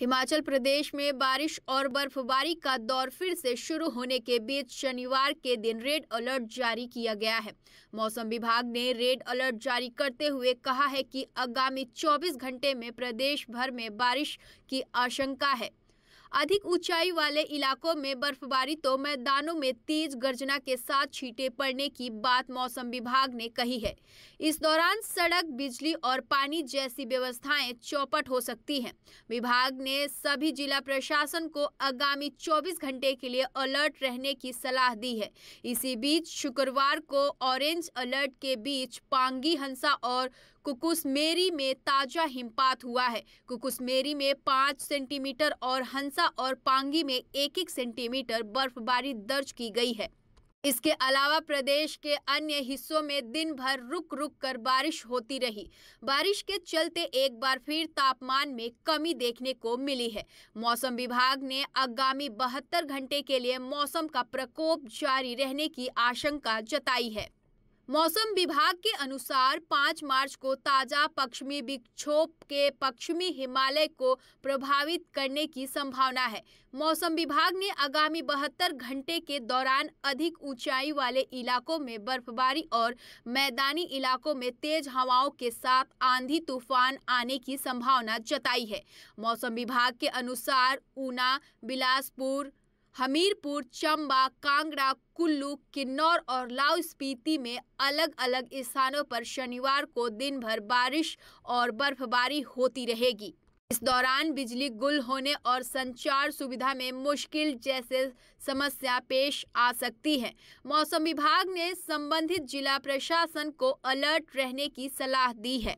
हिमाचल प्रदेश में बारिश और बर्फबारी का दौर फिर से शुरू होने के बीच शनिवार के दिन रेड अलर्ट जारी किया गया है मौसम विभाग ने रेड अलर्ट जारी करते हुए कहा है कि आगामी 24 घंटे में प्रदेश भर में बारिश की आशंका है अधिक ऊंचाई वाले इलाकों में बर्फबारी तो मैदानों में तेज गर्जना के साथ छींटे पड़ने की बात मौसम विभाग ने कही है इस दौरान सड़क बिजली और पानी जैसी व्यवस्थाएं चौपट हो सकती हैं विभाग ने सभी जिला प्रशासन को आगामी 24 घंटे के लिए अलर्ट रहने की सलाह दी है इसी बीच शुक्रवार को ऑरेंज अलर्ट के बीच पांगी हंसा और कुकुसमेरी में ताजा हिमपात हुआ है कुकुसमेरी में पांच सेंटीमीटर और हंसा सिरसा और पांगी में एक एक सेंटीमीटर बर्फबारी दर्ज की गई है इसके अलावा प्रदेश के अन्य हिस्सों में दिन भर रुक रुक कर बारिश होती रही बारिश के चलते एक बार फिर तापमान में कमी देखने को मिली है मौसम विभाग ने आगामी बहत्तर घंटे के लिए मौसम का प्रकोप जारी रहने की आशंका जताई है मौसम विभाग के अनुसार 5 मार्च को ताजा पश्चिमी विक्षोभ के पश्चिमी हिमालय को प्रभावित करने की संभावना है मौसम विभाग ने आगामी बहत्तर घंटे के दौरान अधिक ऊंचाई वाले इलाकों में बर्फबारी और मैदानी इलाकों में तेज हवाओं के साथ आंधी तूफान आने की संभावना जताई है मौसम विभाग के अनुसार ऊना बिलासपुर हमीरपुर चंबा कांगड़ा कुल्लू किन्नौर और लाहौल स्पीति में अलग अलग स्थानों पर शनिवार को दिन भर बारिश और बर्फबारी होती रहेगी इस दौरान बिजली गुल होने और संचार सुविधा में मुश्किल जैसे समस्या पेश आ सकती है मौसम विभाग ने संबंधित जिला प्रशासन को अलर्ट रहने की सलाह दी है